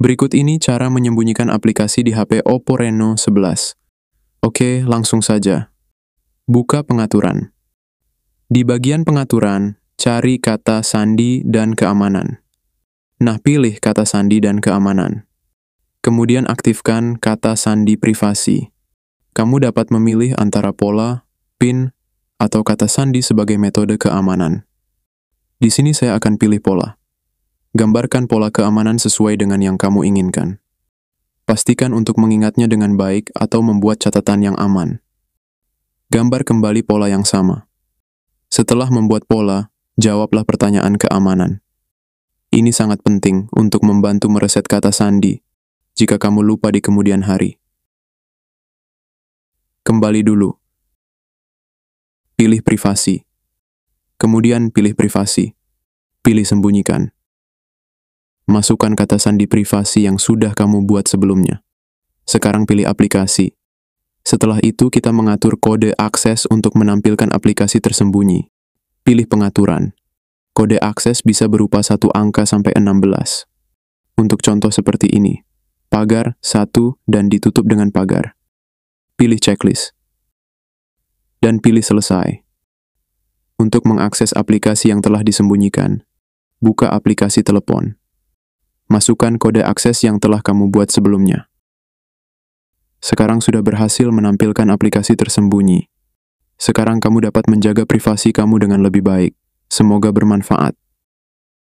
Berikut ini cara menyembunyikan aplikasi di HP Oppo Reno 11. Oke, langsung saja. Buka pengaturan. Di bagian pengaturan, cari kata sandi dan keamanan. Nah, pilih kata sandi dan keamanan. Kemudian aktifkan kata sandi privasi. Kamu dapat memilih antara pola, PIN, atau kata sandi sebagai metode keamanan. Di sini saya akan pilih pola. Gambarkan pola keamanan sesuai dengan yang kamu inginkan. Pastikan untuk mengingatnya dengan baik atau membuat catatan yang aman. Gambar kembali pola yang sama. Setelah membuat pola, jawablah pertanyaan keamanan. Ini sangat penting untuk membantu mereset kata sandi jika kamu lupa di kemudian hari. Kembali dulu. Pilih privasi. Kemudian pilih privasi. Pilih sembunyikan masukkan kata sandi privasi yang sudah kamu buat sebelumnya. Sekarang pilih aplikasi. Setelah itu kita mengatur kode akses untuk menampilkan aplikasi tersembunyi. Pilih pengaturan. Kode akses bisa berupa satu angka sampai 16. Untuk contoh seperti ini, pagar satu dan ditutup dengan pagar. Pilih checklist. Dan pilih selesai. Untuk mengakses aplikasi yang telah disembunyikan, buka aplikasi telepon masukkan kode akses yang telah kamu buat sebelumnya. Sekarang sudah berhasil menampilkan aplikasi tersembunyi. Sekarang kamu dapat menjaga privasi kamu dengan lebih baik. Semoga bermanfaat.